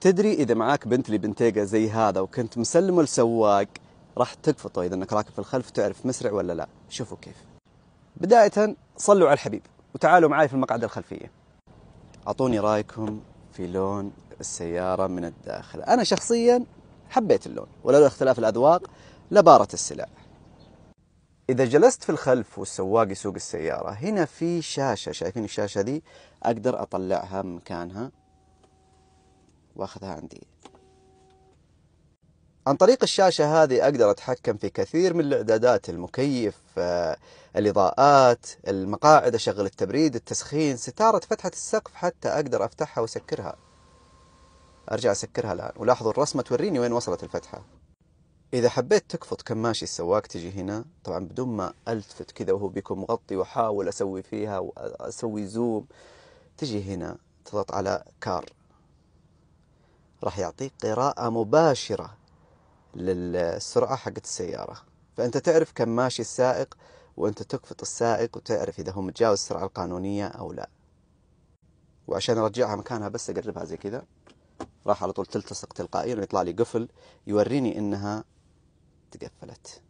تدري إذا معاك بنت لي بنتيقة زي هذا وكنت مسلمه لسواق راح تقفطه إذا أنك راكب في الخلف تعرف مسرع ولا لا شوفوا كيف بداية صلوا على الحبيب وتعالوا معي في المقعد الخلفية أعطوني رأيكم في لون السيارة من الداخل أنا شخصيا حبيت اللون ولولا اختلاف الأذواق لبارة السلع إذا جلست في الخلف والسواق يسوق السيارة هنا في شاشة شايفين الشاشة دي أقدر أطلعها من مكانها واخذها عندي عن طريق الشاشة هذه أقدر أتحكم في كثير من الإعدادات المكيف آه، الإضاءات المقاعد أشغل التبريد التسخين ستارة فتحة السقف حتى أقدر أفتحها وأسكرها أرجع أسكرها الآن ولاحظوا الرسمة توريني وين وصلت الفتحة إذا حبيت تكفط كماشي السواق تجي هنا طبعا بدون ما ألتفت كذا وهو بيكون مغطي وأحاول أسوي فيها وأسوي زوم تجي هنا تضغط على كار راح يعطيك قراءة مباشرة للسرعة حقت السيارة فأنت تعرف كم ماشي السائق وأنت تكفط السائق وتعرف إذا هو متجاوز السرعة القانونية أو لا وعشان أرجعها مكانها بس أقربها زي كذا راح على طول تلتصق تلقائيا ويطلع لي قفل يوريني إنها تقفلت